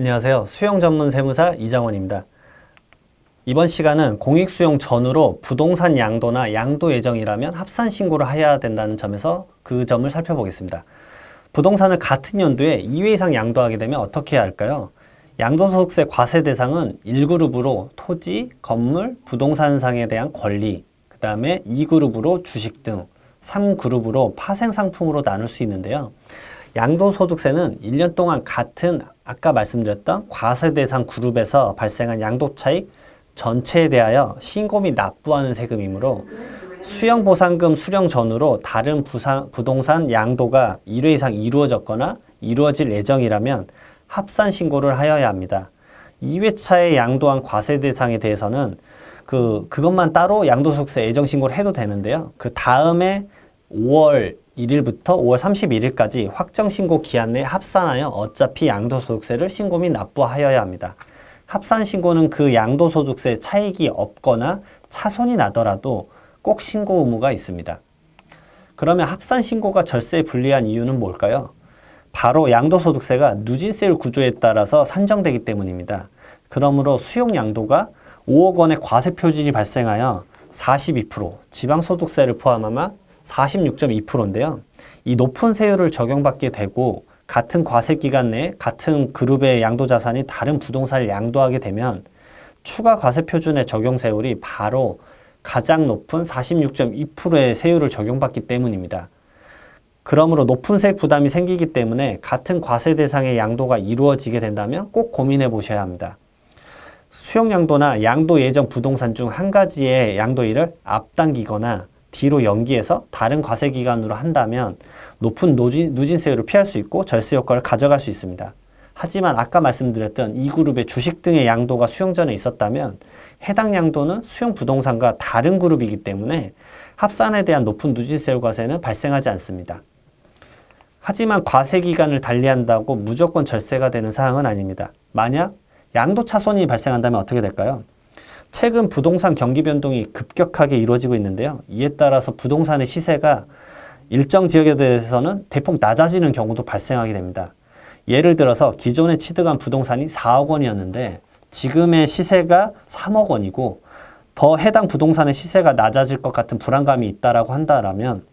안녕하세요. 수용 전문 세무사 이장원입니다. 이번 시간은 공익 수용 전후로 부동산 양도나 양도 예정이라면 합산 신고를 해야 된다는 점에서 그 점을 살펴보겠습니다. 부동산을 같은 연도에 2회 이상 양도하게 되면 어떻게 해야 할까요? 양도소득세 과세 대상은 1그룹으로 토지, 건물, 부동산상에 대한 권리, 그 다음에 2그룹으로 주식 등 3그룹으로 파생상품으로 나눌 수 있는데요. 양도소득세는 1년 동안 같은 아까 말씀드렸던 과세 대상 그룹에서 발생한 양도차익 전체에 대하여 신고 및 납부하는 세금이므로 수령보상금 수령 전후로 다른 부상, 부동산 양도가 1회 이상 이루어졌거나 이루어질 예정이라면 합산 신고를 하여야 합니다. 2회차에 양도한 과세 대상에 대해서는 그, 그것만 따로 양도소득세 예정 신고를 해도 되는데요. 그 다음에 5월 1일부터 5월 31일까지 확정신고 기한 내에 합산하여 어차피 양도소득세를 신고 및 납부하여야 합니다. 합산신고는 그 양도소득세 차익이 없거나 차손이 나더라도 꼭 신고 의무가 있습니다. 그러면 합산신고가 절세에 불리한 이유는 뭘까요? 바로 양도소득세가 누진세율 구조에 따라서 산정되기 때문입니다. 그러므로 수용양도가 5억 원의 과세 표준이 발생하여 42% 지방소득세를 포함하면 46.2%인데요. 이 높은 세율을 적용받게 되고 같은 과세 기간 내 같은 그룹의 양도 자산이 다른 부동산을 양도하게 되면 추가 과세 표준의 적용 세율이 바로 가장 높은 46.2%의 세율을 적용받기 때문입니다. 그러므로 높은 세액 부담이 생기기 때문에 같은 과세 대상의 양도가 이루어지게 된다면 꼭 고민해 보셔야 합니다. 수용 양도나 양도 예정 부동산 중 한 가지의 양도일을 앞당기거나 뒤로 연기해서 다른 과세 기간으로 한다면 높은 누진, 누진세율을 피할 수 있고 절세 효과를 가져갈 수 있습니다. 하지만 아까 말씀드렸던 이 그룹의 주식 등의 양도가 수용 전에 있었다면 해당 양도는 수용 부동산과 다른 그룹이기 때문에 합산에 대한 높은 누진세율 과세는 발생하지 않습니다. 하지만 과세 기간을 달리한다고 무조건 절세가 되는 사항은 아닙니다. 만약 양도차손이 발생한다면 어떻게 될까요? 최근 부동산 경기 변동이 급격하게 이루어지고 있는데요. 이에 따라서 부동산의 시세가 일정 지역에 대해서는 대폭 낮아지는 경우도 발생하게 됩니다. 예를 들어서 기존에 취득한 부동산이 4억 원이었는데 지금의 시세가 3억 원이고 더 해당 부동산의 시세가 낮아질 것 같은 불안감이 있다라고 한다라면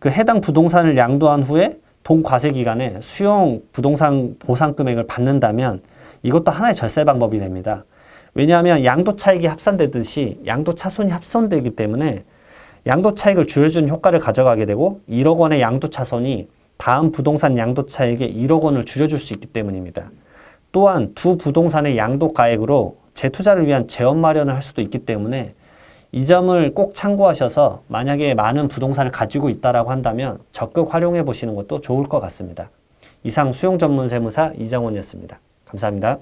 그 해당 부동산을 양도한 후에 동과세 기간에 수용 부동산 보상 금액을 받는다면 이것도 하나의 절세 방법이 됩니다. 왜냐하면 양도 차익이 합산되듯이 양도 차손이 합산되기 때문에 양도 차익을 줄여주는 효과를 가져가게 되고 1억 원의 양도 차손이 다음 부동산 양도 차익의 1억 원을 줄여줄 수 있기 때문입니다. 또한 두 부동산의 양도 가액으로 재투자를 위한 재원 마련을 할 수도 있기 때문에 이 점을 꼭 참고하셔서 만약에 많은 부동산을 가지고 있다라고 한다면 적극 활용해 보시는 것도 좋을 것 같습니다. 이상 수용 전문 세무사 이장원이었습니다. 감사합니다.